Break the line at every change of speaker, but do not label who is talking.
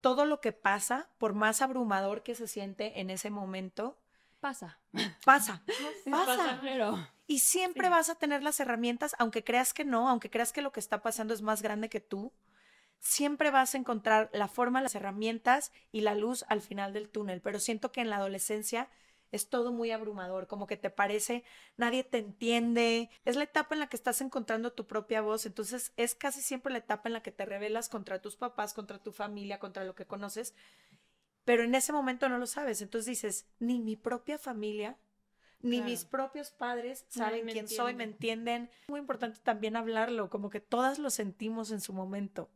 todo lo que pasa, por más abrumador que se siente en ese momento, pasa. Pasa. pasa. Y siempre vas a tener las herramientas, aunque creas que no, aunque creas que lo que está pasando es más grande que tú, siempre vas a encontrar la forma, las herramientas y la luz al final del túnel. Pero siento que en la adolescencia es todo muy abrumador, como que te parece, nadie te entiende, es la etapa en la que estás encontrando tu propia voz, entonces es casi siempre la etapa en la que te rebelas contra tus papás, contra tu familia, contra lo que conoces, pero en ese momento no lo sabes, entonces dices, ni mi propia familia, ni mis propios padres saben quién soy, me entienden. Es muy importante también hablarlo, como que todas lo sentimos en su momento.